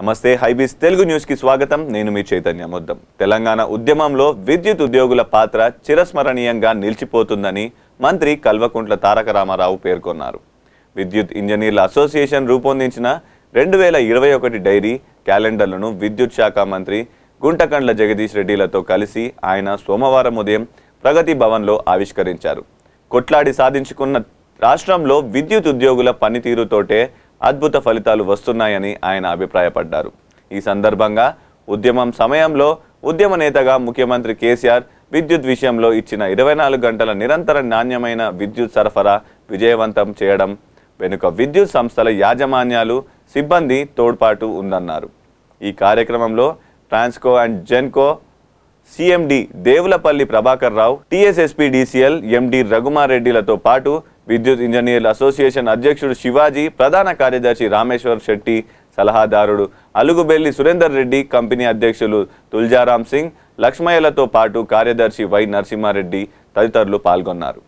నమస్తే హైబీస్ తెలుగు న్యూస్కి స్వాగతం నేను మీ చైతన్య ముద్దం తెలంగాణ ఉద్యమంలో విద్యుత్ ఉద్యోగుల పాత్ర చిరస్మరణీయంగా నిలిచిపోతుందని మంత్రి కల్వకుంట్ల తారక రామారావు పేర్కొన్నారు విద్యుత్ ఇంజనీర్ల అసోసియేషన్ రూపొందించిన రెండు వేల ఇరవై ఒకటి డైరీ క్యాలెండర్లను విద్యుత్ శాఖ మంత్రి గుంటకండ్ల జగదీష్ రెడ్డిలతో కలిసి ఆయన సోమవారం ఉదయం ప్రగతి భవన్లో ఆవిష్కరించారు కొట్లాడి సాధించుకున్న రాష్ట్రంలో విద్యుత్ ఉద్యోగుల పనితీరుతోటే అద్భుత ఫలితాలు వస్తున్నాయని ఆయన అభిప్రాయపడ్డారు ఈ సందర్భంగా ఉద్యమం సమయంలో ఉద్యమ నేతగా ముఖ్యమంత్రి కేసీఆర్ విద్యుత్ విషయంలో ఇచ్చిన ఇరవై నాలుగు గంటల నిరంతర నాణ్యమైన విద్యుత్ సరఫరా విజయవంతం చేయడం వెనుక విద్యుత్ సంస్థల యాజమాన్యాలు సిబ్బంది తోడ్పాటు ఉందన్నారు ఈ కార్యక్రమంలో Transco and Genco CMD Devulapalli Prabhakar Rao DCL MD రఘుమారెడ్డిలతో పాటు విద్యుత్ ఇంజనీర్ల అసోసియేషన్ అధ్యక్షుడు శివాజీ ప్రధాన కార్యదర్శి రామేశ్వర్ శెట్టి సలహాదారుడు అలుగుబెల్లి సురేందర్ రెడ్డి కంపెనీ అధ్యక్షులు తుల్జారాం సింగ్ లక్ష్మయ్యలతో పాటు కార్యదర్శి వై నరసింహారెడ్డి తదితరులు పాల్గొన్నారు